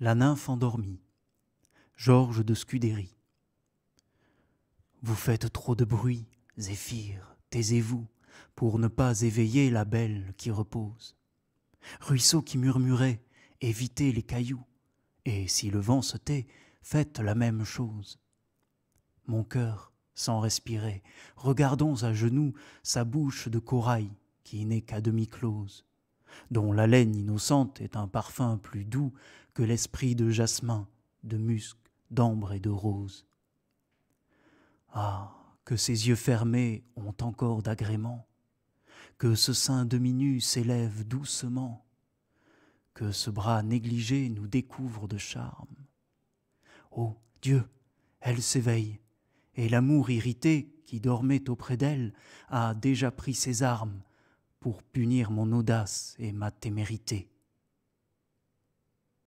La nymphe endormie. Georges de Scudéry. Vous faites trop de bruit, Zéphyr, taisez-vous, pour ne pas éveiller la belle qui repose. Ruisseau qui murmurait, évitez les cailloux, et si le vent se tait, faites la même chose. Mon cœur, sans respirer, regardons à genoux sa bouche de corail qui n'est qu'à demi close, dont la laine innocente est un parfum plus doux que l'esprit de jasmin, de musc, d'ambre et de rose. Ah, que ses yeux fermés ont encore d'agrément, que ce sein demi-nu s'élève doucement, que ce bras négligé nous découvre de charme. Oh Dieu, elle s'éveille, et l'amour irrité qui dormait auprès d'elle a déjà pris ses armes pour punir mon audace et ma témérité.